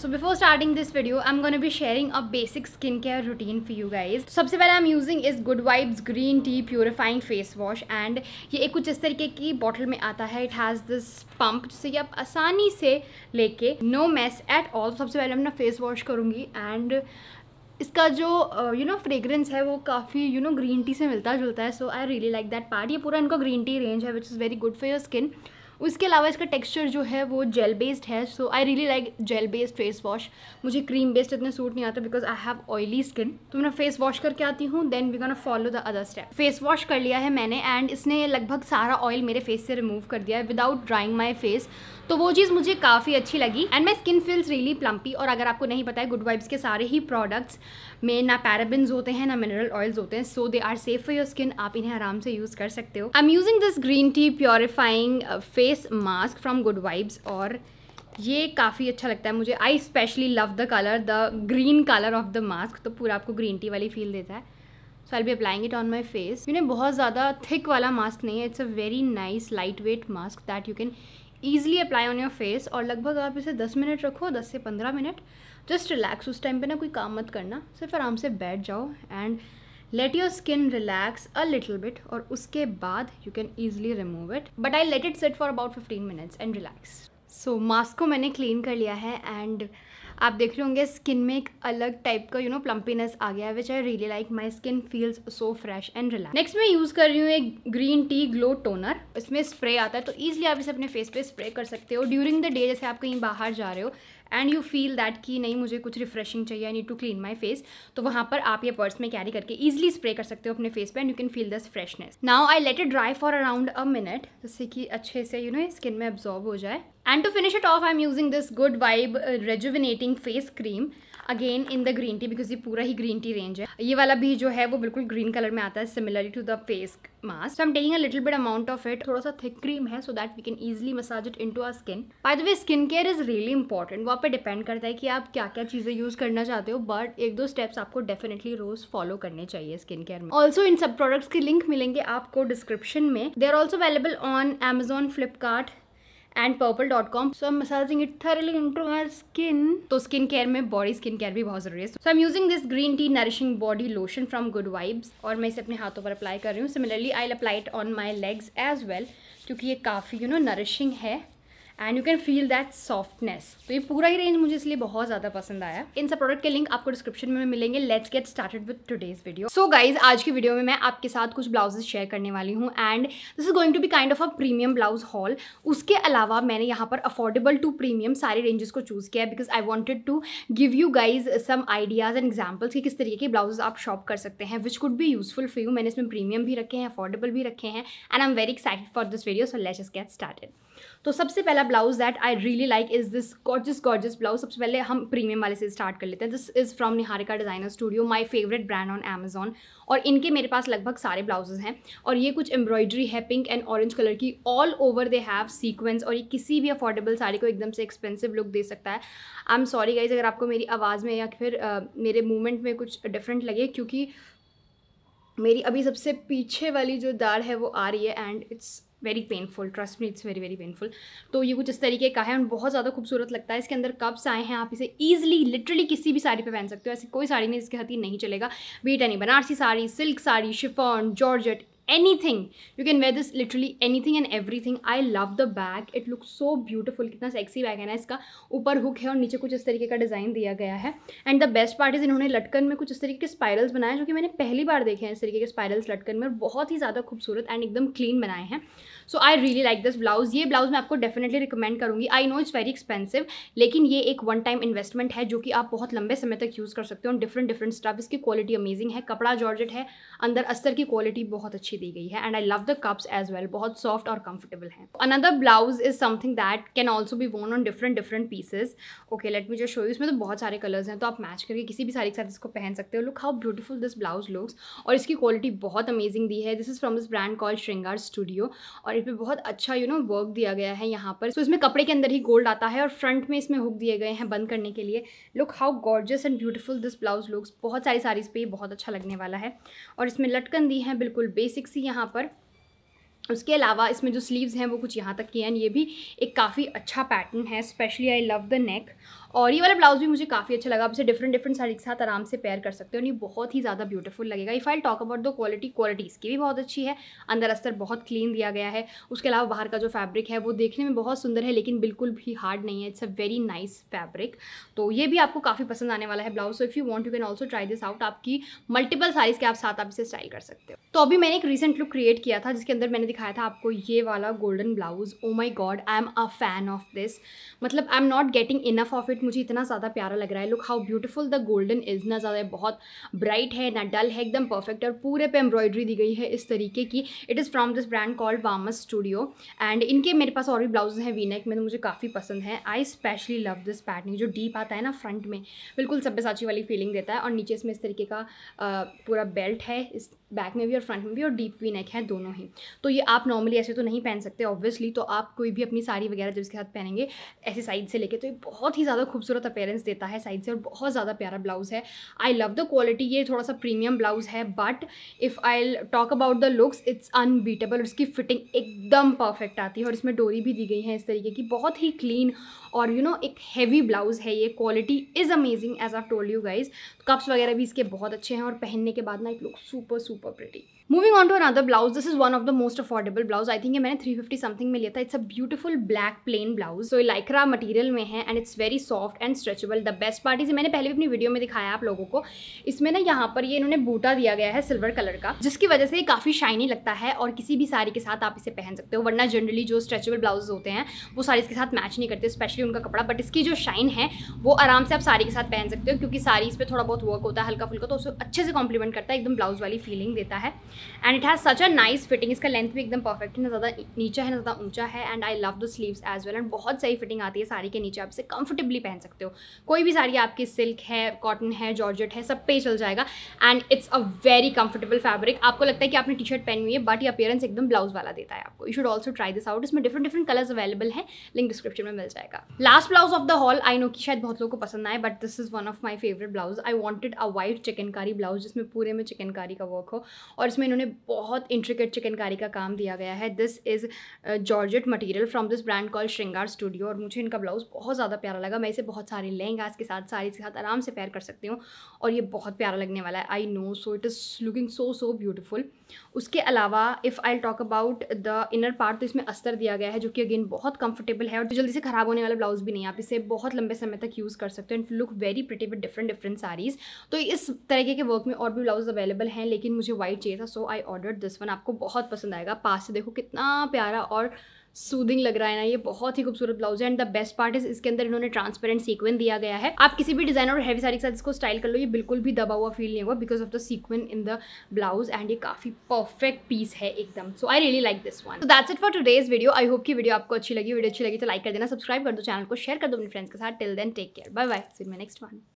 so before starting this video I am gonna be sharing a basic skin care routine for you guys सबसे पहले am using is Good Vibes green tea purifying face wash and ये एक कुछ इस तरीके की bottle में आता है इट हैज़ दिस पम्प जिससे कि आप आसानी से लेके नो मैस एट ऑल सबसे पहले मैं फेस वॉश करूँगी एंड इसका जो यू नो फ्रेगरेंस है वो काफ़ी यू नो ग्रीन टी से मिलता जुलता है so I really like that part ये पूरा इनका ग्रीन टी रेंज है which is very good for your skin उसके अलावा इसका टेक्सचर जो है वो जेल बेस्ड है so I really like gel based face wash मुझे क्रीम बेस्ड इतना सूट नहीं आता because I have oily skin तो मैं फेस वॉश करके आती हूँ then we can follow the other step face wash कर लिया है मैंने एंड इसने लगभग सारा ऑयल मेरे फेस से रिमूव कर दिया है विदाउट ड्राइंग माई फेस तो वो चीज़ मुझे काफ़ी अच्छी लगी and my skin feels really plumpy और अगर आपको नहीं पता है गुड वाइब्स के सारे ही प्रोडक्ट्स में ना पैराबिन होते हैं ना मिनरल ऑयल्स होते हैं so they are safe for your skin आप इन्हें आराम से यूज़ कर सकते हो I am using this green tea purifying face mask from Good Vibes और ये काफ़ी अच्छा लगता है मुझे I specially love the colour the green colour of the mask तो पूरा आपको ग्रीन टी वाली फील देता है so I be applying it on my face मैंने बहुत ज़्यादा थिक वाला मास्क नहीं है it's a very nice light weight mask that you can easily apply on your face और लगभग आप इसे दस मिनट रखो दस से पंद्रह मिनट जस्ट रिलैक्स उस टाइम पे ना कोई काम मत करना सिर्फ आराम से बैठ जाओ and let your skin relax a little bit और उसके बाद you can easily remove it but I let it set for about fifteen minutes and relax so mask को मैंने क्लीन कर लिया है एंड आप देख रहे होंगे स्किन में एक अलग टाइप का यू नो प्लम्पीनेस आ गया है which I really like my skin feels so fresh and relax next मैं यूज़ कर रही हूँ एक ग्रीन टी ग्लो टोनर इसमें स्प्रे आता है तो ईजिली आप इसे अपने फेस पे स्प्रे कर सकते हो ड्यूरिंग द डे जैसे आप कहीं बाहर जा रहे हो एंड यू फील दैट कि नहीं मुझे कुछ रिफ्रेशिंग चाहिए I need to clean my face तो वहाँ पर आप ये पर्स में कैरी करके ईजिली स्प्रे कर सकते हो अपने फेस पे and you can feel this freshness now I let it dry for around a minute जिससे कि अच्छे से यू नो स्किन में अब्जॉर्व हो जाए and to finish it off I am using this Good Vibe rejuvenating face cream again in the green tea because ये पूरा ही green tea range है ये वाला भी जो है वो बिल्कुल ग्रीन कलर में आता है similarly to the face mask I am taking a little bit amount of it थोड़ा सा थिक क्रीम है so that we can easily massage it into our skin by the way skin care is really important वो आप पे depend करता है कि आप क्या क्या चीज़ें यूज करना चाहते हो बट एक दो स्टेप्स आपको डेफिनेटली रोज फॉलो करने चाहिए स्किन केयर में ऑल्सो इन सब प्रोडक्ट्स के लिंक मिलेंगे आपको डिस्क्रिप्शन में they are also available on Amazon Flipkart and Purple dot com so am massaging it thoroughly into our skin तो स्किन केयर में बॉडी स्किन केयर भी बहुत जरूरी है so I am using this green tea nourishing body lotion from Good Vibes और मैं इसे अपने हाथों पर अप्लाई कर रही हूँ similarly I apply it on my legs as well क्योंकि ये काफ़ी यू नो नरिशिंग है and you can feel that softness तो ये पूरा ही रेंज मुझे इसलिए बहुत ज़्यादा पसंद आया इन सब प्रोडक्ट के लिंक आपको डिस्क्रिप्शन में मिलेंगे let's get started with today's video so guys आज की वीडियो में मैं आपके साथ कुछ ब्लाउजेज शेयर करने वाली हूँ and this is going to be kind of a premium blouse haul उसके अलावा मैंने यहाँ पर अफोर्डेबल टू प्रीमियम सारे रेंजेस को चूज़ किया because I wanted to give you guys some ideas and examples कि किस तरीके के ब्लाउज आप शॉप कर सकते हैं विच कुड भी यूजफुल फॉर यू मैंने इसमें प्रीमियम भी रखे हैं अफोर्डेबल भी रखे हैं and I am very excited for this video so let's get started तो सबसे पहला blouse that I really like is this gorgeous gorgeous blouse सबसे पहले हम प्रीमियम वाले से स्टार्ट कर लेते हैं this is from Niharika designer studio my favourite brand on Amazon और इनके मेरे पास लगभग सारे ब्लाउजेज हैं और ये कुछ एम्ब्रॉयडरी है पिंक एंड ऑरेंज कलर की all over they have sequence और ये किसी भी अफोर्डेबल साड़ी को एकदम से एक्सपेंसिव लुक दे सकता है आई एम सॉरी गाइज अगर आपको मेरी आवाज़ में या फिर uh, मेरे मूवमेंट में कुछ डिफरेंट लगे क्योंकि मेरी अभी सबसे पीछे वाली जो दाढ़ है वो आ रही है and it's very painful trust me it's very very painful तो ये कुछ इस तरीके का है और बहुत ज़्यादा खूबसूरत लगता है इसके अंदर कप्स आए हैं आप इसे ईजिली लिटरली किसी भी साड़ी पे पहन सकते हो ऐसी कोई साड़ी नहीं इसके हथी नहीं चलेगा beat any Banarasi sari silk sari chiffon georgette anything you can wear this literally anything and everything I love the bag it look so beautiful कितना सेक्सी bag है ना इसका ऊपर हुक है और नीचे कुछ इस तरीके का डिज़ाइन दिया गया है and the best part is इन्होंने लटकन में कुछ इस तरीके के स्पायरल्स बनाए जो कि मैंने पहली बार देखे हैं इस तरीके के स्पायरल्स लटकन में और बहुत ही ज़्यादा खूबसूरत एंड एकदम क्लीन बनाए हैं so I really like this blouse ये ब्लाउज़ मैं आपको डेफिनेटली रिकमेंड करूँगी I know it's very expensive लेकिन ये एक वन टाइम इन्वेस्टमेंट है जो कि आप बहुत लंबे समय तक यूज़ कर सकते हो डिफरेंट डिफरेंट स्टाफ इसकी क्वालिटी अमेजिंग है कपड़ा जॉर्जेट है अंदर अस्तर की क्वालिटी बहुत अच्छी दी गई है and I love the cups as well बहुत सॉफ्ट और कंफर्टेबल हैं another blouse is something that can also be worn on different different pieces okay let me जो शो यू इसमें तो बहुत सारे कलर्स हैं तो आप मैच करके किसी भी साड़ी के साथ इसको पहन सकते हो look how beautiful this blouse looks और इसकी क्वालिटी बहुत अमेजिंग दी है this is from this brand call Shringar studio और इस पर बहुत अच्छा यू नो वर्क दिया गया है यहाँ पर सो so, इसमें कपड़े के अंदर ही गोल्ड आता है और फ्रंट में इसमें हुक दिए गए हैं बंद करने के लिए look how gorgeous and beautiful this blouse looks बहुत सारी साड़ीज़ पे बहुत अच्छा लगने वाला है और इसमें लटकन दी है बिल्कुल बेसिक सिक्स ही यहाँ पर उसके अलावा इसमें जो स्लीव्स हैं वो कुछ यहाँ तक किए हैं ये भी एक काफ़ी अच्छा पैटर्न है specially I love the neck और ये वाला ब्लाउज भी मुझे काफ़ी अच्छा लगा आप इसे डिफरेंट डिफरेंट साड़ी के साथ आराम से पेयर कर सकते हो और ये बहुत ही ज़्यादा ब्यूटीफुल लगेगा if I talk about the quality quality इसकी भी बहुत अच्छी है अंदर अस्तर बहुत क्लीन दिया गया है उसके अलावा बाहर का जो फैब्रिक है वो देखने में बहुत सुंदर है लेकिन बिल्कुल भी हार्ड नहीं है it's a very nice fabric तो ये भी आपको काफ़ी पसंद आने वाला है blouse so if you want you can also try this out आपकी मल्टीपल साइज़ के आप साथ आप इसे स्टाइल कर सकते हो तो अभी मैंने एक रिसेंट लुक क्रिएट किया था जिसके अंदर मैंने दिखाया था आपको ये वाला golden blouse oh my god I am a fan of this मतलब I am not getting enough of it outfit मुझे इतना ज़्यादा प्यारा लग रहा है look how beautiful the golden is ना ज़्यादा बहुत ब्राइट है ना डल है एकदम परफेक्ट और पूरे पे एम्ब्रॉयडरी दी गई है इस तरीके की it is from this brand called Vamas studio and इनके मेरे पास और भी ब्लाउज हैं वीनेक में तो मुझे काफ़ी पसंद है I specially love this pattern जो डीप आता है ना फ्रंट में बिल्कुल सब्यसाची वाली फीलिंग देता है और नीचे इसमें इस तरीके का पूरा बेल्ट है इस बैक में भी और फ्रंट में भी और डीप वी नेक है दोनों ही तो ये आप नॉर्मली ऐसे तो नहीं पहन सकते ऑब्वियसली तो आप कोई भी अपनी साड़ी वगैरह जब इसके साथ पहनेंगे ऐसे साइड से लेके तो ये बहुत ही ज़्यादा खूबसूरत अपेयरेंस देता है साइड से और बहुत ज़्यादा प्यारा ब्लाउज़ है आई लव द क्वालिटी ये थोड़ा सा प्रीमियम ब्लाउज़ है but if I talk about the looks it's unbeatable उसकी इसकी फिटिंग एकदम परफेक्ट आती है और इसमें डोरी भी दी गई है इस तरीके की बहुत ही क्लीन और यू you नो know, एक हैवी ब्लाउज़ है ये quality is amazing as I've told you guys cups वगैरह भी इसके बहुत अच्छे हैं और पहनने के बाद ना it look super super super pretty moving on to another blouse this is one of the most affordable blouse I think ये मैंने थ्री फिफ्टी समथिंग में लिया था it's a beautiful black plain blouse so Lycra material में है and it's very soft and stretchable the best part इसे मैंने पहले भी अपनी वीडियो में दिखाया आप लोगों को इसमें ना यहाँ पर ये इन्होंने बूटा दिया गया है सिल्वर कलर का जिसकी वजह से ये काफ़ी शाइनी लगता है और किसी भी साड़ी के साथ आप इसे पहन सकते हो वरना जनरली जो स्ट्रेचेबल ब्लाउज होते हैं वो साड़ी के साथ मैच नहीं करते स्पेशली उनका कपड़ा बट इसकी जो शाइन है वो आराम से आप साड़ी के साथ पहन सकते हो क्योंकि इस पर थोड़ा बहुत वर्क होता है हल्का फुल्का तो उसको अच्छे से कॉम्प्लीमेंट करता है एकदम ब्लाउज वाली फीलिंग फीलिंग देता है and it has such a nice fitting इसका लेंथ भी एकदम परफेक्ट है ना ज़्यादा नीचा है ना ज़्यादा ऊंचा है and I love the sleeves as well and बहुत सही फिटिंग आती है साड़ी के नीचे आप इसे कंफर्टेबली पहन सकते हो कोई भी साड़ी आपकी सिल्क है कॉटन है जॉर्जेट है सब पे चल जाएगा and it's a very comfortable fabric आपको लगता है कि आपने टी शर्ट पहनी हुई है बट ये अपेयरेंस एकदम ब्लाउज वाला देता है आपको you should also try this out इसमें डिफरेंट डिफरेंट कलर्स अवेलेबल है लिंक डिस्क्रिप्शन में मिल जाएगा last blouse of the haul I know कि शायद बहुत लोगों को पसंद आए but this is one of my favourite blouse I wanted a white chikankari blouse जिसमें पूरे में चिकनकारी का वर्क हो और इसमें इन्होंने बहुत इंट्रिकेट चिकनकारी का काम दिया गया है this is georgette material from this brand call Shringar studio और मुझे इनका ब्लाउज़ बहुत ज़्यादा प्यारा लगा मैं इसे बहुत सारे लहंगाज के साथ साड़ी के साथ आराम से पैर कर सकती हूँ और ये बहुत प्यारा लगने वाला है I know so it is looking so so beautiful उसके अलावा if I talk about the inner part तो इसमें अस्तर दिया गया है जो कि अगेन बहुत कंफर्टेबल है और जल्दी से ख़राब होने वाला ब्लाउज़ भी नहीं आप इसे बहुत लंबे समय तक यूज़ कर सकते हो look very pretty with different different saris तो इस तरीके के वर्क में और भी ब्लाउज़ अवेलेबल हैं लेकिन मुझे मुझे वाइट चाहिए था so I order this one आपको बहुत पसंद आएगा पास से देखो कितना प्यारा और सूदिंग लग रहा है ना ये बहुत ही खूबसूरत ब्लाउज है and the best part is इसके अंदर इन्होंने ट्रांसपेरेंट सीक्वेंस दिया गया है आप किसी भी डिजाइनर और हैवी साड़ी के साथ इसको स्टाइल कर लो ये बिल्कुल भी दबा हुआ फील नहीं होगा because of the sequence in the blouse and ये काफी परफेक्ट पीस है एकदम so I really like this one तो that's it for today's video I hope की वीडियो आपको अच्छी लगी वीडियो अच्छी लगी तो लाइक कर देना सब्सक्राइब कर दो चैनल को शेयर कर दो अपने फ्रेंड्स के साथ till then take care bye bye see मैं नेक्स्ट वन